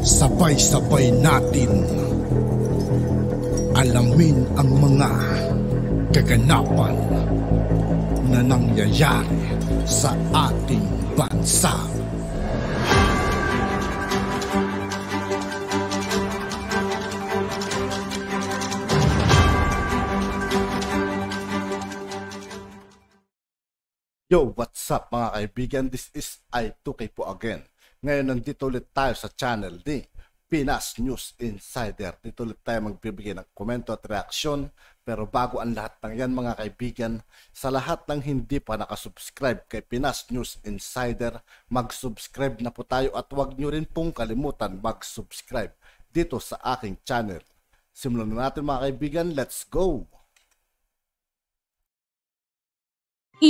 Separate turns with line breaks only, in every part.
Sabay-sabay natin alamin ang mga kaganapan na nangyayari sa ating bansa. Yo, what's up mga kaibigan? This is I2K po again. Ngayon, nandito ulit tayo sa Channel D, Pinas News Insider. Dito ulit tayo magbibigay ng komento at reaksyon. Pero bago ang lahat ng yan mga kaibigan, sa lahat ng hindi pa nakasubscribe kay Pinas News Insider, mag-subscribe na po tayo at huwag nyo rin pong kalimutan mag-subscribe dito sa aking channel. Simulan na natin mga kaibigan, let's go!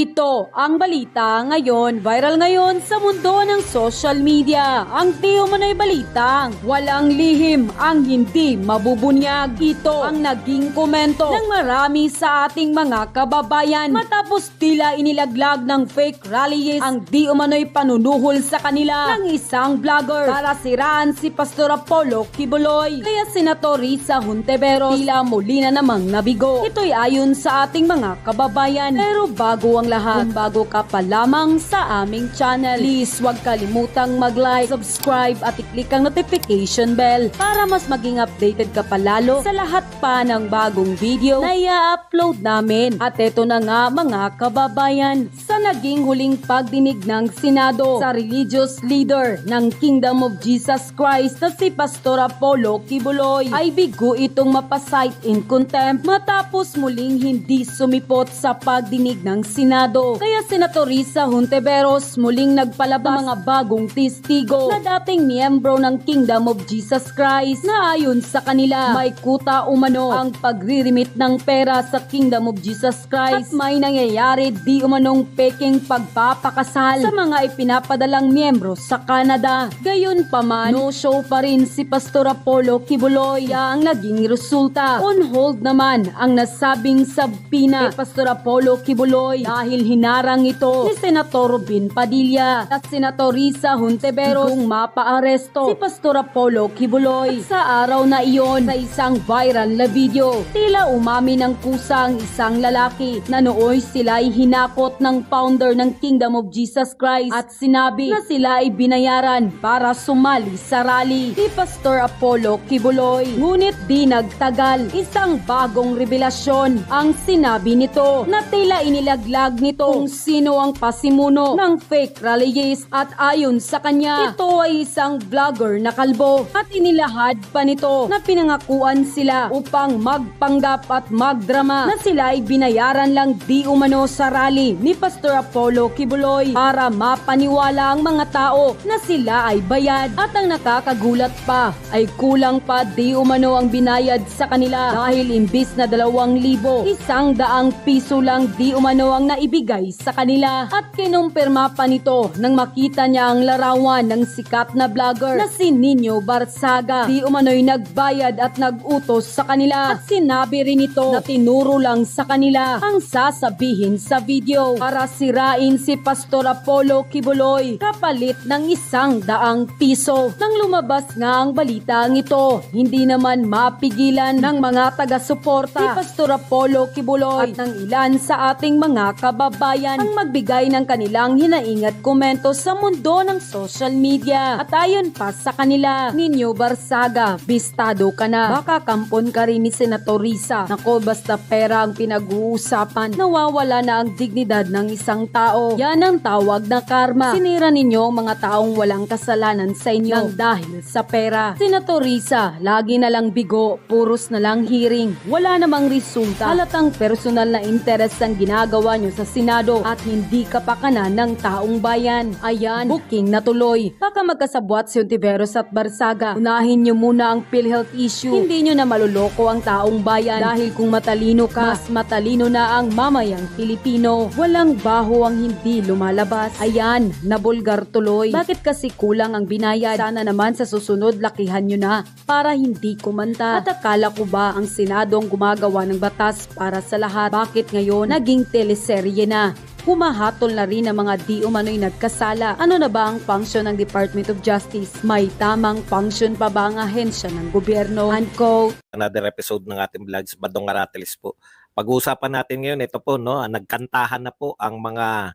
Ito
ang balita ngayon, viral ngayon sa mundo ng social media. Ang tiyo manay balitang walang lihim ang hindi mabubunyag. Ito ang naging komento ng marami sa ating mga kababayan. Matapos tila inilaglag ng fake rallies ang di umano'y panunuhol sa kanila ng isang vlogger para siraan si Pastor Apollo Kibuloy. Kaya Senator Risa Hunteveros tila muli na namang nabigo. Ito'y ayon sa ating mga kababayan. Pero bago ang lahat. Kung bago ka pa lamang sa aming channel, please huwag kalimutang mag-like, subscribe at i-click ang notification bell para mas maging updated ka palalo sa lahat pa ng bagong video na i-upload namin. At eto na nga mga kababayan, sa naging huling pagdinig ng Senado sa religious leader ng Kingdom of Jesus Christ na si Pastor Apollo Kibuloy ay bigo itong mapasight in contempt matapos muling hindi sumipot sa pagdinig ng Senado Senado. Kaya Senator Risa Hontiveros muling nagpalabas ng mga bagong testigo na dating miyembro ng Kingdom of Jesus Christ na ayon sa kanila may kuta umano ang pagririmit ng pera sa Kingdom of Jesus Christ at may nangyayari di umanong peking pagpapakasal sa mga ipinapadalang miyembro sa Canada. Gayon pa man, no show pa rin si Pastor Apollo Kibuloy ang naging resulta. On hold naman ang nasabing sabpina kay Pastor Apollo Kibuloy dahil dahil hinarang ito si Senator Robin Padilla at Senator Risa Honteveros kung mapaaresto si Pastor Apollo Kibuloy. sa araw na iyon, sa isang viral na video, tila umami ng kusang isang lalaki na nooy sila ay hinakot ng founder ng Kingdom of Jesus Christ at sinabi na sila ay binayaran para sumali sa rally si Pastor Apollo Kibuloy. Ngunit di nagtagal, isang bagong revelasyon ang sinabi nito na tila inilaglag nito kung sino ang pasimuno ng fake rallies at ayon sa kanya, ito ay isang vlogger na kalbo at inilahad pa nito na pinangakuan sila upang magpanggap at magdrama na sila ay binayaran lang di umano sa rally ni Pastor Apollo Kibuloy para mapaniwala ang mga tao na sila ay bayad at ang nakakagulat pa ay kulang pa di umano ang binayad sa kanila dahil imbis na dalawang libo, isang daang piso lang di umano ang na ibigay sa kanila at kinumpirma pa nito nang makita niya ang larawan ng sikat na vlogger na si Nino Barsaga. Di umano'y nagbayad at nagutos sa kanila at sinabi rin ito na tinuro lang sa kanila ang sasabihin sa video para sirain si Pastor Apollo Kibuloy kapalit ng isang daang piso. Nang lumabas nga ang balitang ito, hindi naman mapigilan ng mga taga-suporta si Pastor Apollo Kibuloy at ng ilan sa ating mga kababayan ang magbigay ng kanilang hinaingat komento sa mundo ng social media. At ayon pa sa kanila, Ninyo Barsaga, bistado ka na. Baka kampon ka rin ni Senator Risa. Nako, basta pera ang pinag-uusapan. Nawawala na ang dignidad ng isang tao. Yan ang tawag na karma. Sinira ninyo ang mga taong walang kasalanan sa inyo ng dahil sa pera. Senator Risa, lagi na lang bigo, puros na lang hearing. Wala namang resulta. Halatang personal na interes ang ginagawa nyo sa sa Senado at hindi kapakanan ng taong bayan. Ayan, booking na tuloy. Baka magkasabwat si Ontiveros at Barsaga. Unahin niyo muna ang PhilHealth issue. Hindi niyo na maluloko ang taong bayan dahil kung matalino ka, mas matalino na ang mamayang Pilipino. Walang baho ang hindi lumalabas. Ayan, nabulgar tuloy. Bakit kasi kulang ang binayad? Sana naman sa susunod lakihan niyo na para hindi kumanta. At akala ko ba ang Senado ang gumagawa ng batas para sa lahat? Bakit ngayon naging teleserye kalye na. Humahatol na rin ang mga di umano'y nagkasala. Ano na ba ang function ng Department of Justice? May tamang function pa ba ang ahensya ng gobyerno? Unquote.
Another episode ng ating vlogs, Badong Aratilis po. Pag-uusapan natin ngayon, ito po, no, ah, nagkantahan na po ang mga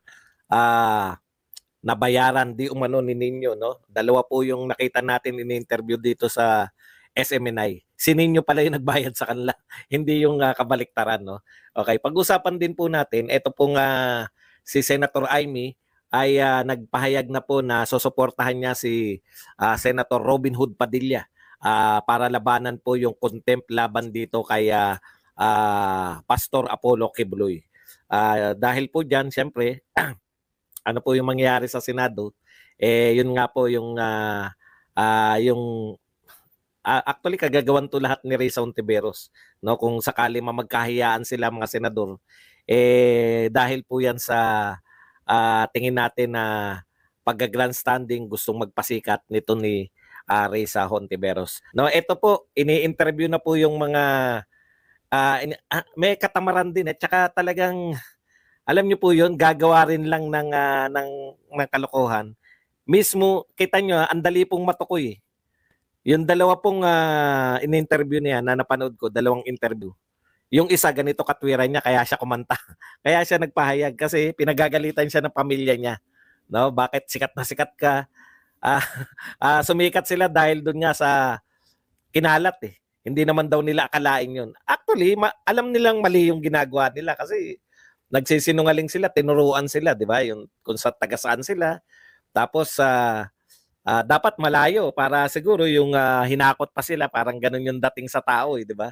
uh, nabayaran di umano ni ninyo no dalawa po yung nakita natin in-interview dito sa SMNI. Sininyo pala yung nagbayad sa kanila, hindi yung uh, kabaliktaran. No? Okay, pag-usapan din po natin, ito pong uh, si Senator Amy ay uh, nagpahayag na po na susuportahan niya si uh, Senator Robin Hood Padilla uh, para labanan po yung contempt laban dito kay uh, uh, Pastor Apollo Kibloy. Uh, dahil po dyan, siyempre, ano po yung mangyayari sa Senado, eh, yun nga po yung, uh, uh, yung uh, actually kagagawan to lahat ni Risa Ontiveros no kung sakali mamagkahiyaan sila mga senador eh dahil po yan sa uh, tingin natin na uh, grandstanding gustong magpasikat nito ni uh, ah, Risa Hontiveros. No, ito po ini-interview na po yung mga uh, ah, in, uh, may katamaran din at saka talagang alam niyo po yun, gagawa rin lang ng uh, ng, ng kalokohan. Mismo kita niyo, ang dali pong matukoy. Yung dalawa pong uh, in-interview niya na napanood ko, dalawang interview. Yung isa ganito katwiran niya kaya siya kumanta. kaya siya nagpahayag kasi pinagagalitan siya ng pamilya niya. No, bakit sikat na sikat ka? Uh, uh, sumikat sila dahil doon nga sa kinalat eh. Hindi naman daw nila akalain yun. Actually, ma- alam nilang mali yung ginagawa nila kasi nagsisinungaling sila, tinuruan sila, di ba? Yung kung sa taga saan sila. Tapos sa uh, uh, dapat malayo para siguro yung uh, hinakot pa sila parang ganun yung dating sa tao eh, di ba?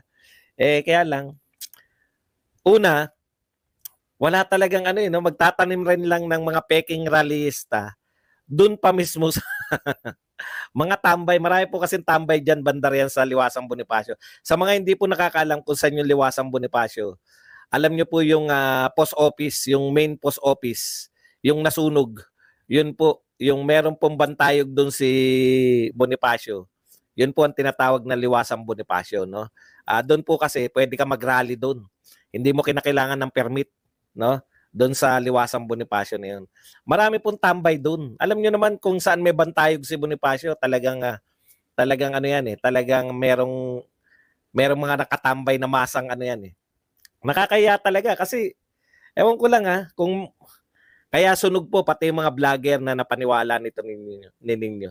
Eh kaya lang una wala talagang ano eh, no? magtatanim rin lang ng mga peking rallyista doon pa mismo sa mga tambay. Marami po kasi tambay diyan banda sa Liwasang Bonifacio. Sa mga hindi po nakakaalam kung saan yung Liwasang Bonifacio, alam niyo po yung uh, post office, yung main post office, yung nasunog. Yun po, yung meron pong bantayog doon si Bonifacio. Yun po ang tinatawag na liwasang Bonifacio, no? Uh, ah, doon po kasi pwede ka mag-rally doon. Hindi mo kinakailangan ng permit, no? Doon sa liwasang Bonifacio na yun. Marami pong tambay doon. Alam niyo naman kung saan may bantayog si Bonifacio, talagang uh, talagang ano yan eh, talagang merong merong mga nakatambay na masang ano yan eh. Nakakaya talaga kasi ewan ko lang ha, ah, kung kaya sunog po pati yung mga vlogger na napaniwala nito ninyo. ninyo.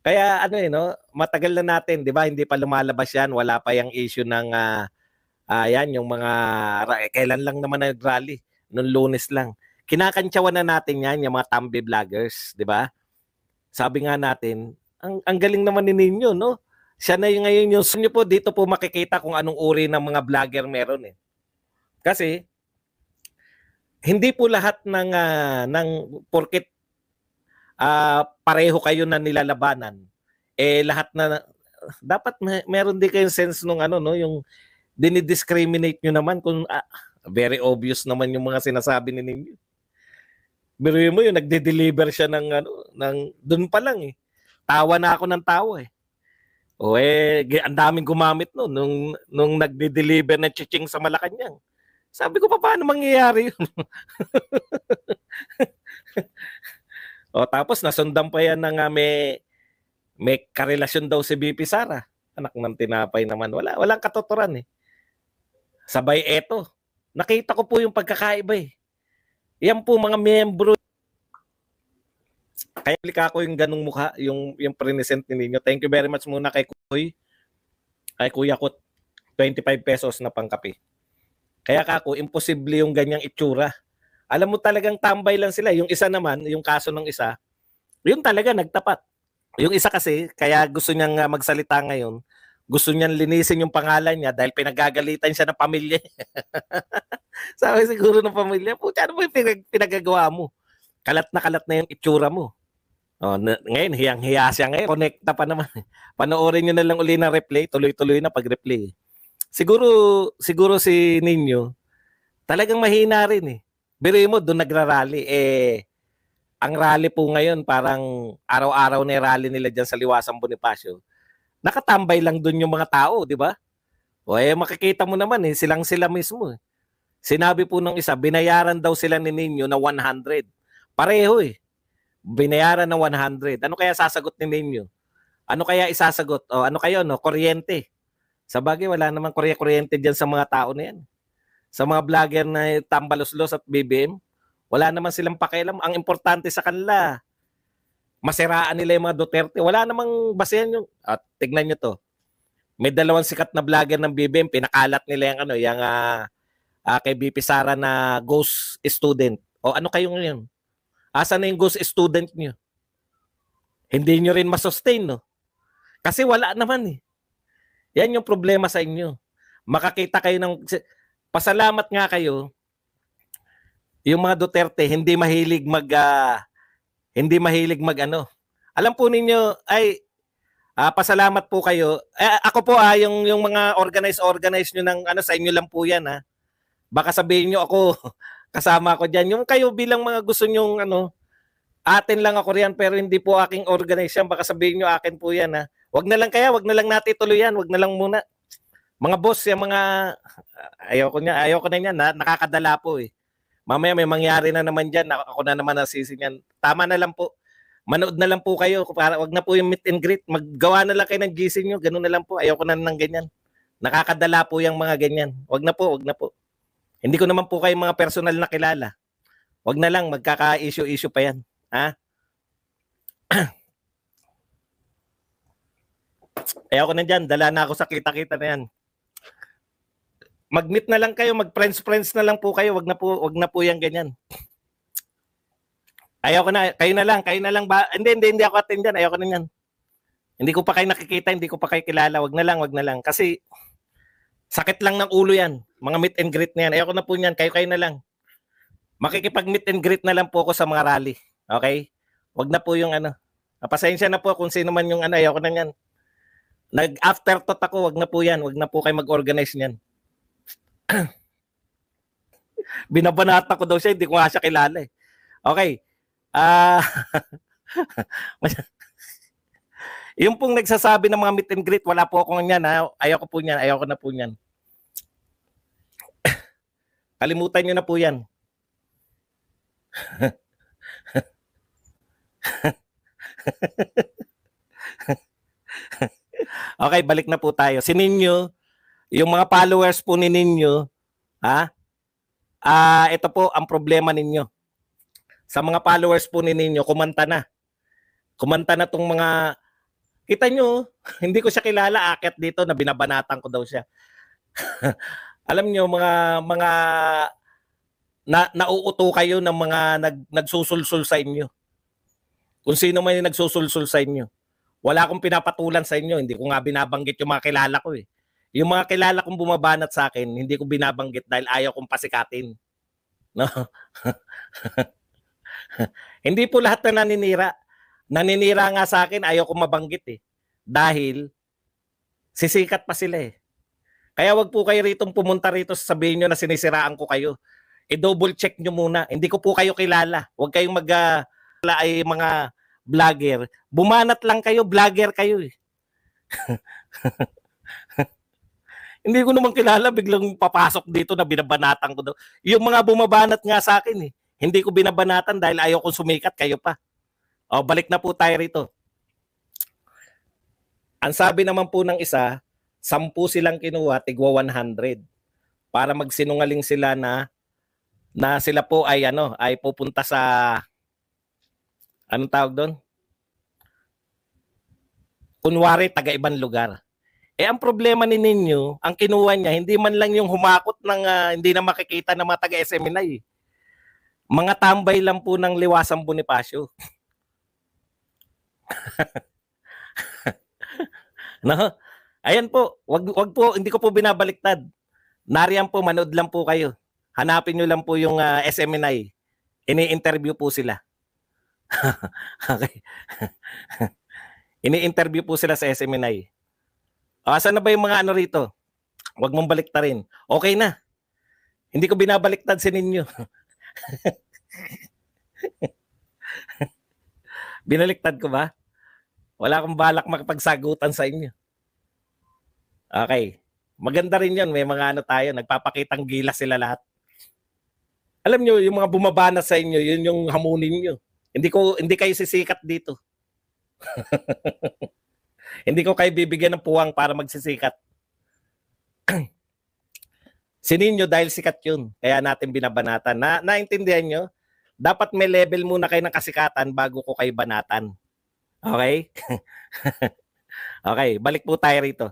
Kaya ano eh, no? matagal na natin, di ba? Hindi pa lumalabas yan. Wala pa yung issue ng, uh, uh, yan, yung mga, eh, kailan lang naman nag-rally? Noong lunes lang. Kinakantsawan na natin yan, yung mga tambi vloggers, di ba? Sabi nga natin, ang, ang galing naman ni ninyo, no? Siya na yung ngayon yung sunyo po, dito po makikita kung anong uri ng mga vlogger meron eh. Kasi, hindi po lahat ng uh, ng porket uh, pareho kayo na nilalabanan eh lahat na dapat may, meron din kayong sense nung ano no yung dinidiscriminate nyo naman kung ah, very obvious naman yung mga sinasabi ni ninyo. Pero mo yung nagde-deliver siya ng ano ng doon pa lang eh. Tawa na ako ng tawa eh. O eh ang daming gumamit no nung nung nagde-deliver ng chiching sa Malacanang. Sabi ko pa, paano mangyayari yun? o, tapos nasundan pa yan ng uh, may, may karelasyon daw si BP Sara. Anak ng tinapay naman. Wala, walang katuturan eh. Sabay eto. Nakita ko po yung pagkakaiba eh. Yan po mga miyembro. Kaya lika ko yung ganung mukha, yung, yung present ninyo. Thank you very much muna kay Kuy. Kay Kuya Kut. 25 pesos na pangkape. Kaya kako, oh, imposible yung ganyang itsura. Alam mo talagang tambay lang sila. Yung isa naman, yung kaso ng isa, yun talaga nagtapat. Yung isa kasi, kaya gusto niyang ah, magsalita ngayon, gusto niyang linisin yung pangalan niya dahil pinagagalitan siya ng pamilya. Sabi siguro ng pamilya, po, ano mo yung pinag- pinagagawa mo? Kalat na kalat na yung itsura mo. Oh, na, ngayon, hiyang-hiya siya ngayon. Connecta pa naman. Panoorin niyo na lang uli ng replay. Tuloy-tuloy na pag-replay siguro siguro si Ninyo talagang mahina rin eh. Biro mo doon nagrarally eh ang rally po ngayon parang araw-araw na rally nila diyan sa Liwasan Bonifacio. Nakatambay lang doon yung mga tao, di ba? O eh makikita mo naman eh silang sila mismo. Eh. Sinabi po ng isa, binayaran daw sila ni Ninyo na 100. Pareho eh. Binayaran na 100. Ano kaya sasagot ni Ninyo? Ano kaya isasagot? O ano kayo no? Kuryente. Sa bagay, wala namang kurya-kuryente dyan sa mga tao na yan. Sa mga vlogger na tambaloslos at BBM, wala naman silang pakialam. Ang importante sa kanila, masiraan nila yung mga Duterte. Wala namang basehan yung... At tignan nyo to. May dalawang sikat na vlogger ng BBM, pinakalat nila yung ano, yung uh, uh, kay BP Sara na ghost student. O ano kayo ngayon? Asa na yung ghost student nyo? Hindi nyo rin masustain, no? Kasi wala naman eh. Yan yung problema sa inyo. Makakita kayo ng... Pasalamat nga kayo. Yung mga Duterte, hindi mahilig mag... Uh, hindi mahilig mag ano. Alam po ninyo, ay, uh, pasalamat po kayo. Eh, ako po ah, yung, yung mga organize-organize nyo ng ano, sa inyo lang po yan ha. Ah. Baka sabihin nyo ako, kasama ko dyan. Yung kayo bilang mga gusto nyong ano, Atin lang ako riyan pero hindi po aking organization. Baka sabihin nyo akin po yan ha. Wag na lang kaya, wag na lang natin tuloy yan. Wag na lang muna. Mga boss, yung mga Ayoko ko niya, ayaw na niyan, na, nakakadala po eh. Mamaya may mangyari na naman diyan, ako na naman nasisi niyan. Tama na lang po. Manood na lang po kayo para wag na po yung meet and greet. Maggawa na lang kayo ng GC niyo, ganun na lang po. Ayoko na ng ganyan. Nakakadala po yung mga ganyan. Wag na po, wag na po. Hindi ko naman po kayo mga personal na kilala. Wag na lang magkaka-issue-issue pa yan. Ha? Eh ako na dyan, dala na ako sa kita-kita na yan. Mag-meet na lang kayo, mag-friends-friends na lang po kayo, wag na po, wag na po 'yang ganyan. Ayoko na, kayo na lang, kayo na lang ba? Hindi, hindi, hindi ako attend diyan, ayoko na niyan. Hindi ko pa kayo nakikita, hindi ko pa kayo kilala, wag na lang, wag na lang. Kasi sakit lang ng ulo yan, mga meet and greet na yan. Ayoko na po yan, kayo-kayo na lang. Makikipag-meet and greet na lang po ako sa mga rally. Okay? Wag na po yung ano. Ah, pasensya na po kung sino man yung ano, ayoko na yan. Nag after afterthought ako, wag na po yan. Wag na po kayo mag-organize niyan. Binabanata ko daw siya, hindi ko nga siya kilala eh. Okay. Ah. Uh, yung pong nagsasabi ng mga meet and greet, wala po ako niyan ha. Ayoko po niyan, ayoko na po niyan. Kalimutan niyo na po 'yan. okay, balik na po tayo. Si Ninyo, yung mga followers po ni Ninyo, ha? Ah, ito po ang problema ninyo. Sa mga followers po ni Ninyo, kumanta na. Kumanta na tong mga Kita nyo, hindi ko siya kilala, akit dito na binabanatan ko daw siya. Alam nyo, mga mga na, nauuto kayo ng mga nag, nagsusulsul sa inyo. Kung sino man yung nagsusulsul sa inyo. Wala akong pinapatulan sa inyo. Hindi ko nga binabanggit yung mga kilala ko eh. Yung mga kilala kong bumabanat sa akin, hindi ko binabanggit dahil ayaw kong pasikatin. No? hindi po lahat na naninira. Naninira nga sa akin, ayaw kong mabanggit eh. Dahil sisikat pa sila eh. Kaya wag po kayo rito pumunta rito sabihin nyo na sinisiraan ko kayo. I-double check nyo muna. Hindi ko po kayo kilala. Huwag kayong mag uh, ay mga vlogger. Bumanat lang kayo, vlogger kayo eh. Hindi ko naman kilala, biglang papasok dito na binabanatan ko daw. Yung mga bumabanat nga sa akin eh. Hindi ko binabanatan dahil ayaw kong sumikat, kayo pa. O, balik na po tayo rito. Ang sabi naman po ng isa, sampu silang kinuha, tigwa 100. Para magsinungaling sila na na sila po ay ano, ay pupunta sa anong tawag doon? Kunwari, taga-ibang lugar. Eh ang problema ni ninyo, ang kinuha niya, hindi man lang yung humakot ng uh, hindi na makikita ng mga taga-SMNI. Eh. Mga tambay lang po ng liwasang Bonifacio. no? Ayan po, wag wag po, hindi ko po binabaliktad. Nariyan po, manood lang po kayo. Hanapin niyo lang po yung uh, ah, SMNI. Ini-interview po sila. okay. Ini-interview po sila sa SMNI. Asan ah, na ba yung mga ano rito? Huwag mong rin. Okay na. Hindi ko binabaliktad sa ninyo. Binaliktad ko ba? Wala akong balak makipagsagutan sa inyo. Okay. Maganda rin yun. May mga ano tayo. Nagpapakitang gila sila lahat. Alam nyo, yung mga bumabana sa inyo, yun yung hamunin nyo. Hindi ko hindi kayo sisikat dito. hindi ko kayo bibigyan ng puwang para magsisikat. si Ninyo dahil sikat yun. Kaya natin binabanatan. Na, naintindihan nyo? Dapat may level muna kayo ng kasikatan bago ko kayo banatan. Okay? okay, balik po tayo rito.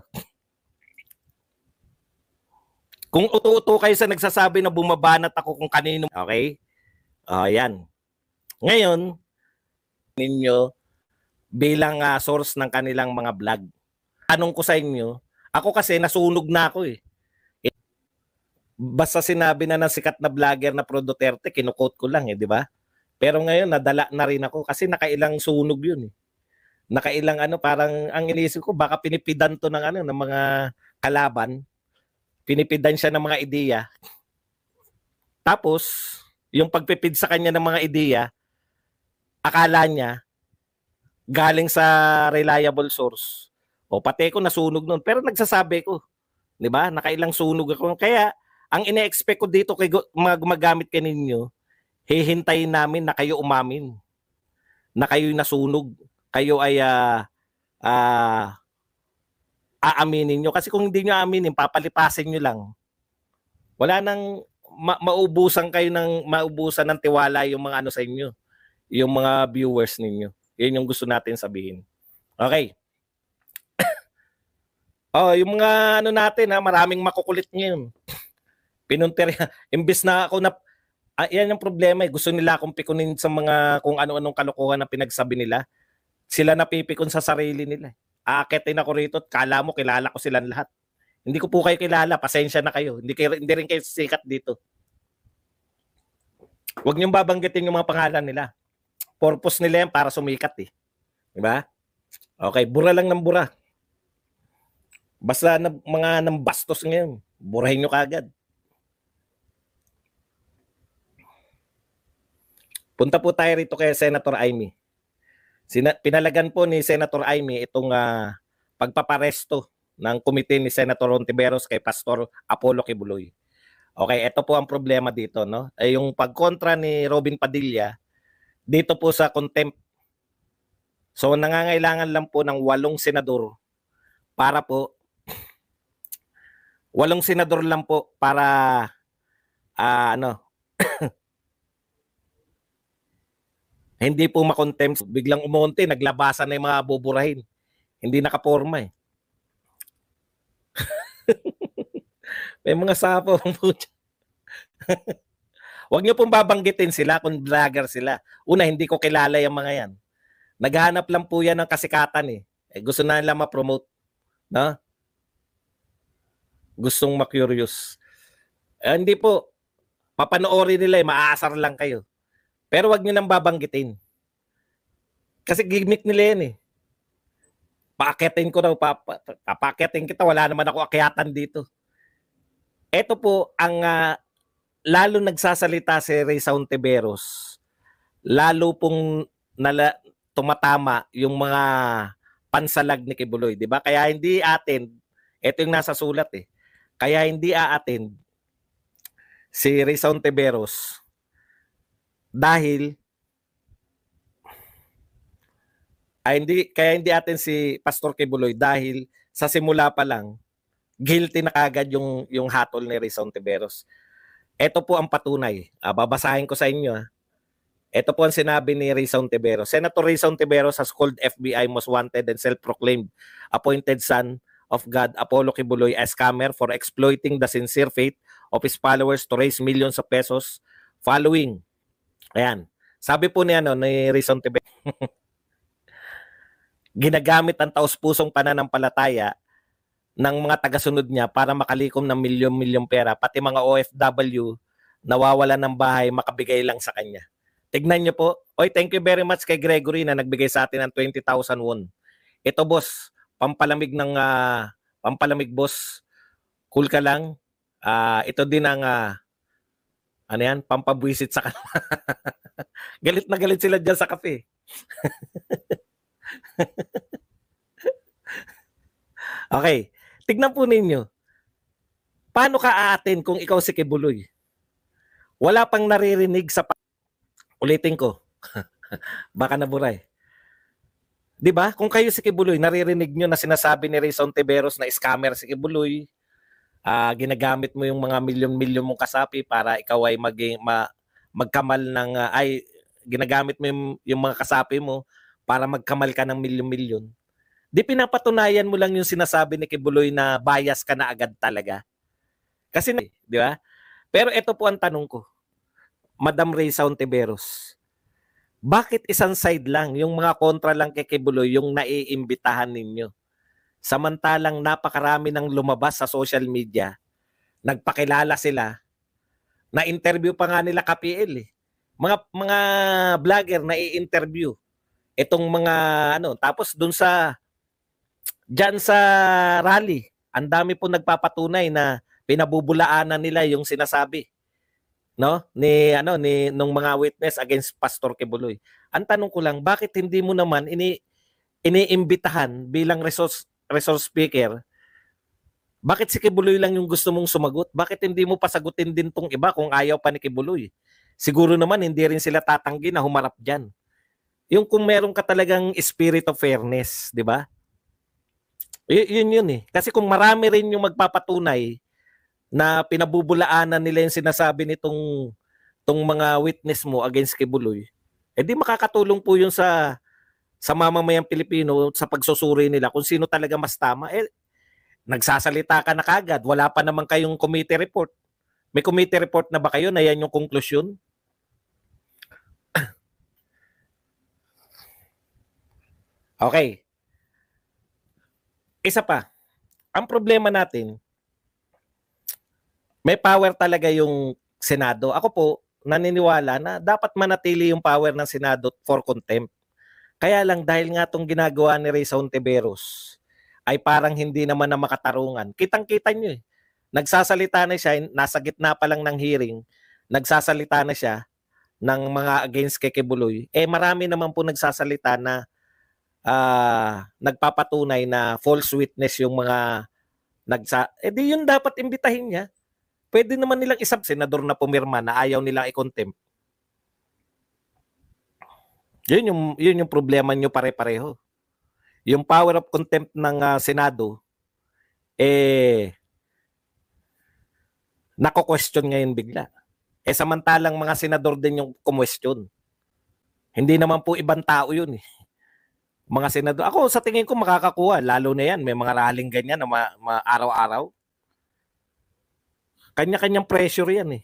Kung utu-utu kayo sa nagsasabi na bumabanat ako kung kanino, okay? Oh, yan. Oh. Ngayon, ninyo bilang uh, source ng kanilang mga vlog. Anong ko sa inyo, ako kasi nasunog na ako eh. eh basta sinabi na ng sikat na vlogger na Pro Duterte, kinukot ko lang eh, di ba? Pero ngayon, nadala na rin ako kasi nakailang sunog yun eh. Nakailang ano, parang ang iniisip ko, baka pinipidan to ng, ano, ng mga kalaban. Pinipidan siya ng mga ideya. Tapos, yung pagpipid sa kanya ng mga ideya, akala niya galing sa reliable source. O pati ko nasunog noon pero nagsasabi ko, 'di ba? Nakailang sunog ako. Kaya ang ine-expect ko dito kay mga gumagamit ka hihintayin namin na kayo umamin. Na kayo'y nasunog. Kayo ay uh, uh, aaminin nyo. Kasi kung hindi nyo aaminin, papalipasin nyo lang. Wala nang ma- maubusan kayo ng maubusan ng tiwala yung mga ano sa inyo yung mga viewers ninyo. Yan yung gusto natin sabihin. Okay. oh, yung mga ano natin ha, maraming makukulit ngayon. Pinuntirya. Imbes na ako na ah, yan yung problema eh. Gusto nila akong pikunin sa mga kung ano-anong kalokohan na pinagsabi nila. Sila napipikon sa sarili nila. Eh. Aakitin ako rito at kala mo kilala ko silang lahat. Hindi ko po kayo kilala. Pasensya na kayo. Hindi, kayo, hindi rin kayo sikat dito. Huwag niyong babanggitin yung mga pangalan nila. Purpose nila yan para sumikat eh. Di ba? Okay, bura lang ng bura. Basta na, mga bastos ngayon, burahin nyo kagad. Punta po tayo rito kay Senator Aimee. Sina, pinalagan po ni Senator Aimee itong uh, pagpaparesto ng komite ni Senator Ontiveros kay Pastor Apollo Kibuloy. Okay, ito po ang problema dito, no? Ay eh, yung pagkontra ni Robin Padilla dito po sa contempt. So nangangailangan lang po ng walong senador para po walong senador lang po para uh, ano hindi po makontempt. Biglang umonte, naglabasa na yung mga buburahin. Hindi nakaporma eh. May mga sapo. Huwag niyo pong babanggitin sila kung vlogger sila. Una, hindi ko kilala yung mga yan. Naghahanap lang po yan ng kasikatan eh. eh gusto na nila ma-promote. No? Gustong ma-curious. Eh, hindi po. Papanoorin nila eh. Maaasar lang kayo. Pero wag niyo nang babanggitin. Kasi gimmick nila yan eh. Paakitin ko daw. Papakitin kita. Wala naman ako akyatan dito. Ito po ang uh, lalo nagsasalita si Ray Saunteveros, lalo pong nala, tumatama yung mga pansalag ni Kibuloy, di ba? Kaya hindi attend, ito yung nasa sulat eh. Kaya hindi a-attend si Ray Saunteveros dahil ay hindi kaya hindi atin si Pastor Kibuloy dahil sa simula pa lang guilty na kagad yung yung hatol ni Rizon Tiberos. Ito po ang patunay. Uh, babasahin ko sa inyo. Ito ah. po ang sinabi ni Rizon Tibero. Senator Rizon Tibero has called FBI most wanted and self-proclaimed appointed son of God Apollo Kibuloy as scammer for exploiting the sincere faith of his followers to raise millions of pesos following. Ayan. Sabi po ni, ano, ni Rizon Tibero, ginagamit ang taus-pusong pananampalataya ng mga tagasunod niya para makalikom ng milyon milyon pera. Pati mga OFW, nawawala ng bahay, makabigay lang sa kanya. Tignan niyo po. Oy, thank you very much kay Gregory na nagbigay sa atin ng 20,000 won. Ito boss, pampalamig ng uh, pampalamig boss. Cool ka lang. Uh, ito din ang uh, ano yan, pampabwisit sa kanila. galit na galit sila diyan sa kape. okay. Tignan po ninyo. Paano ka aatin kung ikaw si Kibuloy? Wala pang naririnig sa... Pa- Ulitin ko. Baka naburay. 'Di ba? Kung kayo si Kibuloy, naririnig niyo na sinasabi ni Rayson Tiberos na scammer si Kibuloy. Uh, ginagamit mo yung mga milyon-milyon mong kasapi para ikaw ay maging ma, magkamal ng uh, ay ginagamit mo yung, yung mga kasapi mo para magkamal ka ng milyon-milyon. Di pinapatunayan mo lang yung sinasabi ni Kibuloy na bias ka na agad talaga. Kasi, di ba? Pero ito po ang tanong ko. Madam Ray Sauntiveros, bakit isang side lang, yung mga kontra lang kay Kibuloy, yung naiimbitahan ninyo? Samantalang napakarami ng lumabas sa social media, nagpakilala sila, na-interview pa nga nila KPL eh. Mga, mga vlogger na i-interview. Itong mga ano, tapos dun sa dyan sa rally, ang dami po nagpapatunay na pinabubulaanan nila yung sinasabi no ni ano ni nung mga witness against Pastor Kebuloy. Ang tanong ko lang, bakit hindi mo naman ini iniimbitahan bilang resource resource speaker? Bakit si Kebuloy lang yung gusto mong sumagot? Bakit hindi mo pasagutin din tong iba kung ayaw pa ni Kebuloy? Siguro naman hindi rin sila tatanggi na humarap diyan. Yung kung meron ka talagang spirit of fairness, di ba? Y- yun yun eh. Kasi kung marami rin yung magpapatunay na pinabubulaanan nila yung sinasabi nitong tong mga witness mo against kay Buloy, edi eh makakatulong po yun sa sa mamamayang Pilipino sa pagsusuri nila kung sino talaga mas tama. Eh, nagsasalita ka na kagad. Wala pa naman kayong committee report. May committee report na ba kayo na yan yung conclusion? Okay isa pa, ang problema natin, may power talaga yung Senado. Ako po, naniniwala na dapat manatili yung power ng Senado for contempt. Kaya lang dahil nga itong ginagawa ni Ray Saunteveros ay parang hindi naman na makatarungan. Kitang-kita niyo eh. Nagsasalita na siya, nasa gitna pa lang ng hearing, nagsasalita na siya ng mga against kay Kibuloy. Eh marami naman po nagsasalita na uh, nagpapatunay na false witness yung mga nagsa eh di yun dapat imbitahin niya. Pwede naman nilang isab senador na pumirma na ayaw nilang i-contempt. Yun yung yun yung problema niyo pare-pareho. Yung power of contempt ng uh, Senado eh nako-question ngayon bigla. Eh samantalang mga senador din yung kumwestiyon. Hindi naman po ibang tao yun eh mga senador. Ako sa tingin ko makakakuha lalo na 'yan, may mga rallying ganyan na ma, ma, araw-araw. Kanya-kanyang pressure 'yan eh.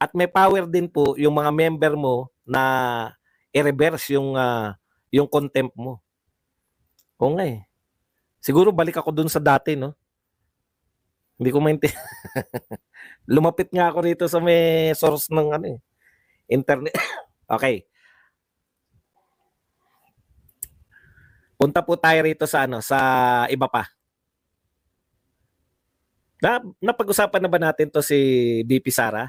At may power din po yung mga member mo na i-reverse yung uh, yung contempt mo. O nga eh. Siguro balik ako dun sa dati, no? Hindi ko maintindihan. Lumapit nga ako rito sa may source ng ano eh. Internet. okay. Punta po tayo rito sa ano, sa iba pa. Na, napag-usapan na ba natin to si BP Sara?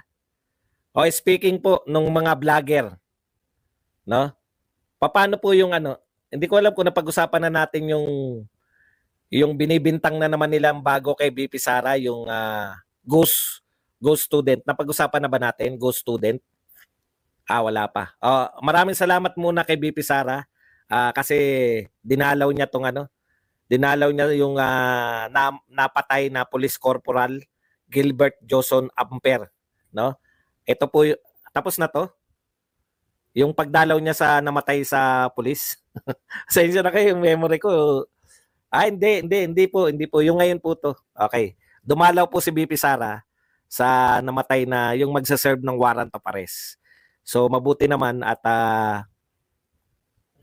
O speaking po nung mga vlogger, no? Paano po yung ano, hindi ko alam kung napag-usapan na natin yung yung binibintang na naman nila bago kay BP Sara yung uh, ghost Goose student. Napag-usapan na ba natin ghost student? Ah, wala pa. Uh, maraming salamat muna kay BP Sara uh, kasi dinalaw niya tong ano, dinalaw niya yung uh, na, napatay na police corporal Gilbert Johnson Amper, no? Ito po tapos na to. Yung pagdalaw niya sa namatay sa pulis. sa inyo na kayo yung memory ko. Ah, hindi, hindi, hindi po, hindi po. Yung ngayon po to. Okay. Dumalaw po si BP Sara sa namatay na yung magsaserve ng warrant of arrest. So mabuti naman at uh,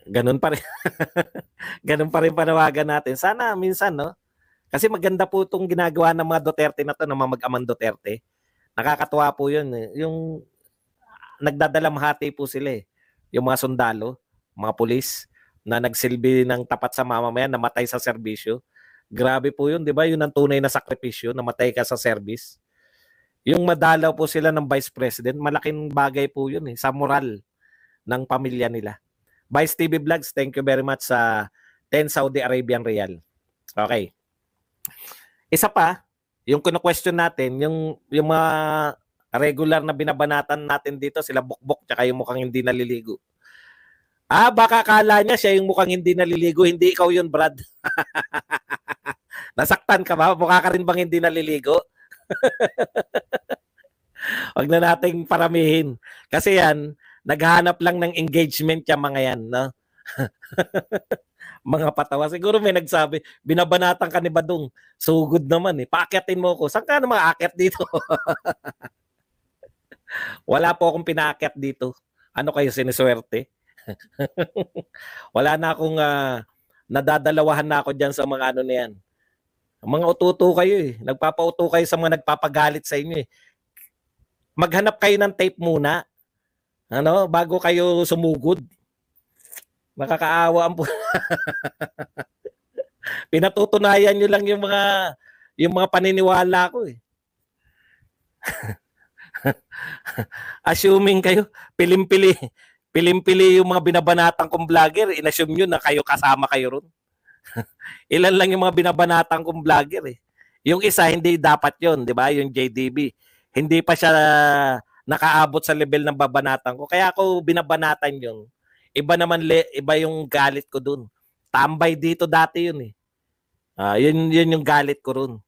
ganun pa rin. ganun pa rin panawagan natin. Sana minsan, no? Kasi maganda po itong ginagawa ng mga Duterte na to, ng mga mag-amang Duterte. Nakakatuwa po yun. Eh. Yung nagdadalamhati po sila eh. Yung mga sundalo, mga pulis, na nagsilbi ng tapat sa mamamayan, namatay sa serbisyo. Grabe po yun, di ba? Yun ang tunay na sakripisyo, namatay ka sa service. Yung madalaw po sila ng vice president, malaking bagay po yun eh, sa moral ng pamilya nila. Vice TV Vlogs, thank you very much sa 10 Saudi Arabian Riyal. Okay. Isa pa, yung kino-question natin, yung, yung mga regular na binabanatan natin dito, sila bukbok tsaka yung mukhang hindi naliligo. Ah, baka kala niya siya yung mukhang hindi naliligo, hindi ikaw yun, Brad. Nasaktan ka ba? Mukha ka rin bang hindi naliligo? Huwag na nating paramihin. Kasi yan, Naghahanap lang ng engagement yung mga yan, no? mga patawa. Siguro may nagsabi, binabanatan ka ni Badong. Sugod so naman eh. Paakyatin mo ko. Saan ka na makaakyat dito? Wala po akong pinaakyat dito. Ano kayo siniswerte? Wala na akong uh, nadadalawahan na ako diyan sa mga ano na yan. Mga ututo kayo eh. Nagpapauto kayo sa mga nagpapagalit sa inyo eh. Maghanap kayo ng tape muna ano, bago kayo sumugod. Nakakaawa ang Pinatutunayan niyo lang yung mga yung mga paniniwala ko eh. Assuming kayo, pilim-pili, pilim-pili yung mga binabanatan kong vlogger, inassume niyo na kayo kasama kayo ron. Ilan lang yung mga binabanatan kong vlogger eh. Yung isa, hindi dapat yon di ba? Yung JDB. Hindi pa siya nakaabot sa level ng babanatan ko. Kaya ako binabanatan yun. Iba naman, le, iba yung galit ko dun. Tambay dito dati yun eh. Ah, yun, yun yung galit ko ron.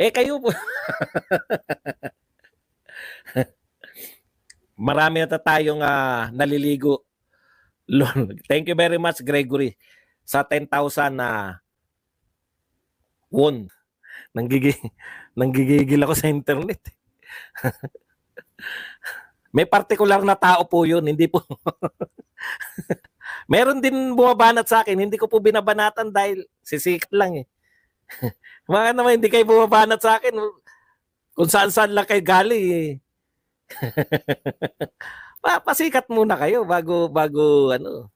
Eh, kayo po. Marami na tayong uh, naliligo. thank you very much, Gregory, sa 10,000 na uh, won. Nanggigil, nanggigigil ako sa internet. May particular na tao po yun, hindi po. Meron din bumabanat sa akin, hindi ko po binabanatan dahil sisikat lang eh. Mga naman, hindi kayo bumabanat sa akin. Kung saan-saan lang kayo gali eh. Papasikat muna kayo bago bago ano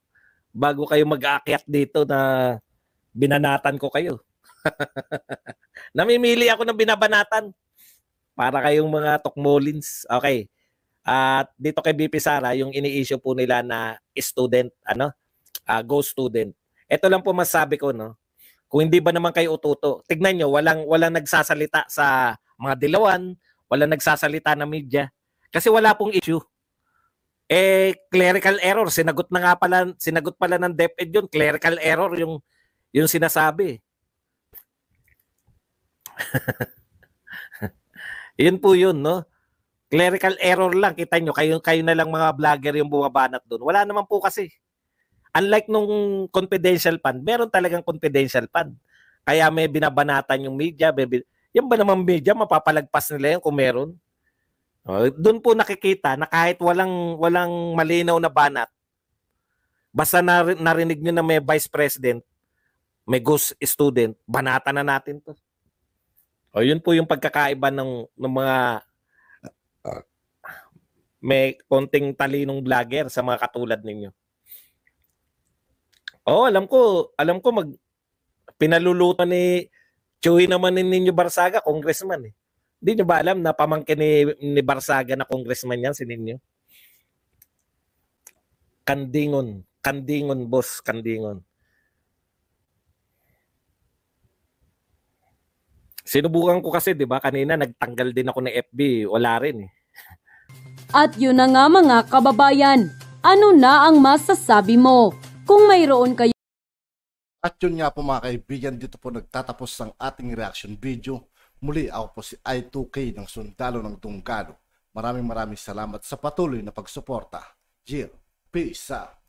bago kayo mag-aakyat dito na binanatan ko kayo. Namimili ako ng binabanatan. Para kayong mga Tokmolins. Okay. At uh, dito kay BP Sara, yung ini-issue po nila na student, ano, uh, go student. Ito lang po masabi ko, no? Kung hindi ba naman kayo ututo, tignan nyo, walang, walang nagsasalita sa mga dilawan, walang nagsasalita na media. Kasi wala pong issue. Eh, clerical error. Sinagot na nga pala, sinagot pala ng DepEd yun. Clerical error yung, yung sinasabi. Yun po yun, no? Clerical error lang. Kita nyo, kayo, kayo na lang mga vlogger yung bumabanat doon. Wala naman po kasi. Unlike nung confidential fund, meron talagang confidential fund. Kaya may binabanatan yung media. May, yan ba naman media, mapapalagpas nila yan kung meron? Uh, oh, doon po nakikita na kahit walang, walang malinaw na banat, basta narinig nyo na may vice president, may ghost student, banata na natin to. O yun po yung pagkakaiba ng, ng mga may konting talinong vlogger sa mga katulad ninyo. Oh, alam ko, alam ko mag pinaluluto ni Chuy naman ni Ninyo Barsaga, congressman eh. Hindi nyo ba alam na pamangkin ni, ni Barsaga na congressman yan si Ninyo? Kandingon. Kandingon, boss. Kandingon. Sinubukan ko kasi, 'di ba? Kanina nagtanggal din ako ng FB, wala rin eh.
At yun na nga mga kababayan, ano na ang masasabi mo? Kung mayroon kayo
At yun nga po mga kaibigan, dito po nagtatapos ang ating reaction video. Muli ako po si I2K ng Sundalo ng Tungkalo. Maraming maraming salamat sa patuloy na pagsuporta. Jill, peace
out.